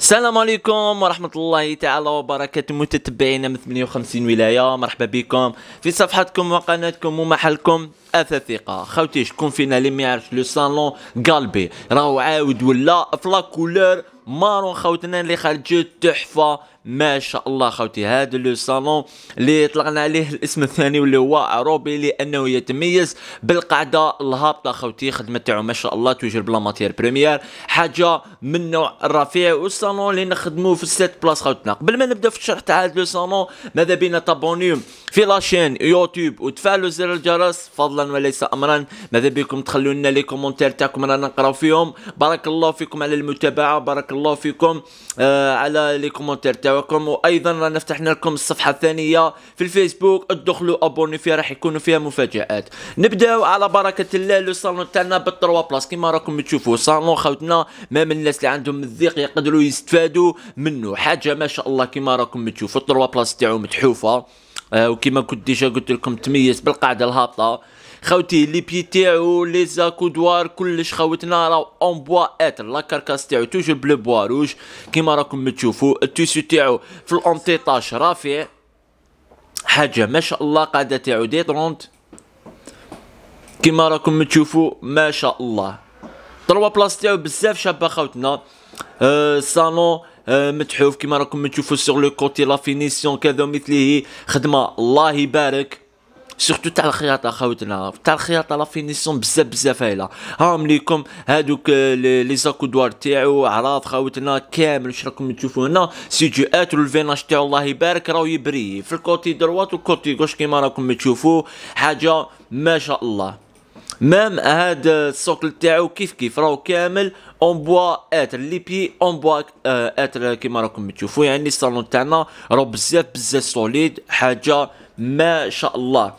السلام عليكم ورحمة الله تعالى وبركاته متتبعينا من 58 ولاية مرحبا بكم في صفحتكم وقناتكم ومحلكم اثاثيقة خوتي شكون فينا اللي ما يعرفش لو صالون قلبي راهو عاود ولا لا كولور مارون خوتنا اللي خرجوا تحفه ما شاء الله خوتي هذا لو صالون اللي طلقنا عليه الاسم الثاني واللي هو عروبي لانه يتميز بالقاعده الهابطه خوتي خدمه تاعو ما شاء الله توجد بلا ماتير بريمير حاجه من النوع الرفيع والصالون اللي نخدموه في السيت بلاص خوتنا قبل ما نبدا في الشرح تاع هذا لو صالون ماذا بينا تابونيو في لاشين يوتيوب وتفعلوا زر الجرس فضلا وليس امرا ماذا بكم تخلوا لنا لي كومونتير تاعكم رانا نقراو فيهم بارك الله فيكم على المتابعه بارك الله الله فيكم آه، على لي كومونتير تاعكم وايضا رانا فتحنا لكم الصفحه الثانيه في الفيسبوك ادخلوا ابوني فيها راح يكونوا فيها مفاجات نبداو على بركه الله لو صالون تاعنا بالتروا بلاص كيما راكم تشوفوا صالون خوتنا من الناس اللي عندهم الضيق يقدروا يستفادوا منه حاجه ما شاء الله كيما راكم تشوفوا التروا بلاص تاعو متحوفه آه وكما كنت ديجا قلت لكم تميز بالقاعده الهابطه خاوتي لي بي تاعو لي زاكو دوار كلش خاوتنا راهو اون بوا اتر لا كاركاس تاعو توجور بلو بوا روج كيما راكم تشوفوا التيسو تاعو في الانتيطاش رافع حاجه ما شاء الله قاعده تاعو دي طرونت كيما راكم تشوفوا ما شاء الله طروا بلاص تاعو بزاف شابه خاوتنا أه صالون أه متحوف كيما راكم تشوفوا سور لو كوتي لا فينيسيون كذا مثله خدمه الله يبارك سيرتو تاع الخياطه خاوتنا تاع الخياطه لا فينيسيون بزاف بزاف هايله هاهم ليكم هادوك لي زاكودوار تاعو عراض خاوتنا كامل واش راكم تشوفوا هنا سيجيات الفيناج تاعو الله يبارك راهو يبري في الكوتي دروات والكوتي غوش كيما راكم تشوفوا حاجه ما شاء الله مام هاد السوكل تاعو كيف كيف راهو كامل اون بوا اتر لي بي اون بوا اتر كيما راكم تشوفوا يعني الصالون تاعنا راهو بزاف بزاف سوليد حاجه ما شاء الله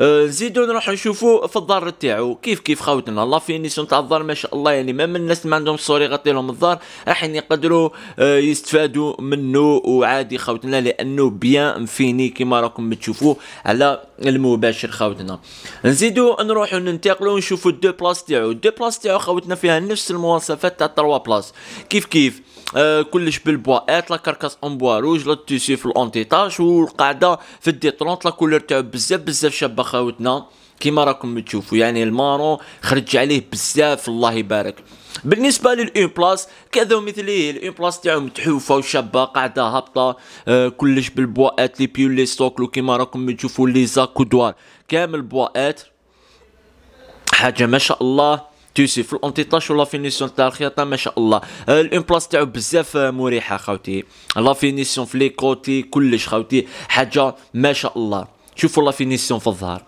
آه، نزيدو نروحو نشوفو في الدار تاعو كيف كيف خاوتنا لا فينيسيون تاع الدار ما شاء الله يعني ما من الناس ما عندهم السور يغطي لهم الدار راح يقدروا آه، يستفادوا منه وعادي خاوتنا لانه بيان مفيني كيما راكم تشوفوه على المباشر خاوتنا نزيدو نروحو ننتقلو نشوفو الدو بلاص تاعو الدو بلاص تاعو خاوتنا فيها نفس المواصفات تاع تروا بلاص كيف كيف آه كلش ات لا كركاس اون بوا روج لا تيسي في الاونتيتاج والقاعده في الديترونت لا كولور تاعو بزاف بزاف شابه خاوتنا كيما راكم تشوفوا يعني المارون خرج عليه بزاف الله يبارك بالنسبه للاون بلاس كذا مثليه الاون بلاس تاعو متحوفه وشابه قاعده هابطه آه كلش بالبواءات لي بيو لي لو كيما راكم تشوفوا لي زاكودوار كامل بواءات حاجه ما شاء الله تيسي في الانتيطاش ولا فينيسيون تاع الخياطه ما شاء الله آه، الان بلاص تاعو بزاف آه، مريحه خاوتي لا فينيسيون في لي كوتي كلش خاوتي حاجه ما شاء الله شوفوا لا فينيسيون في الظهر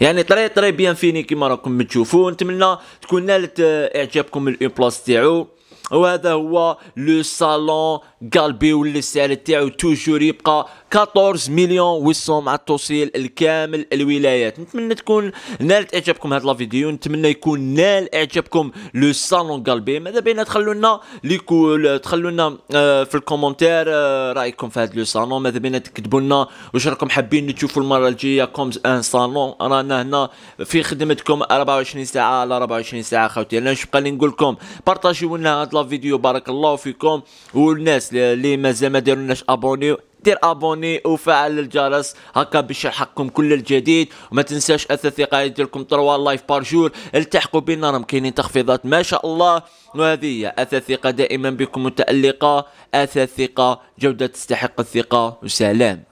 يعني طري طري بيان فيني كيما راكم تشوفوا نتمنى تكون نالت اعجابكم الامبلاس تاعو وهذا هو لو صالون قلبي ولا السعر تاعو توجور يبقى 14 مليون و مع التوصيل الكامل الولايات نتمنى تكون نالت اعجابكم هاد لا فيديو نتمنى يكون نال اعجابكم لو صالون قلبي ماذا بينا تخلوا لنا ليكول تخلوا لنا آه، في الكومونتير آه، رايكم في هاد لو صالون ماذا بينا تكتبوا لنا واش راكم حابين تشوفوا المره الجايه كوم ان صالون رانا هنا في خدمتكم 24 ساعه على 24 ساعه خوتي انا باش بقى نقول لكم بارطاجيو لنا هاد لا فيديو بارك الله فيكم والناس اللي مازال ما ديرولناش ابوني دير ابوني وفعل الجرس هكا باش يلحقكم كل الجديد وما تنساش اثاثي قاعد لكم تروا لايف بار جور التحقوا بنا راهم كاينين تخفيضات ما شاء الله وهذه هي اثاثيقه دائما بكم متالقه اثاثيقه جوده تستحق الثقه وسلام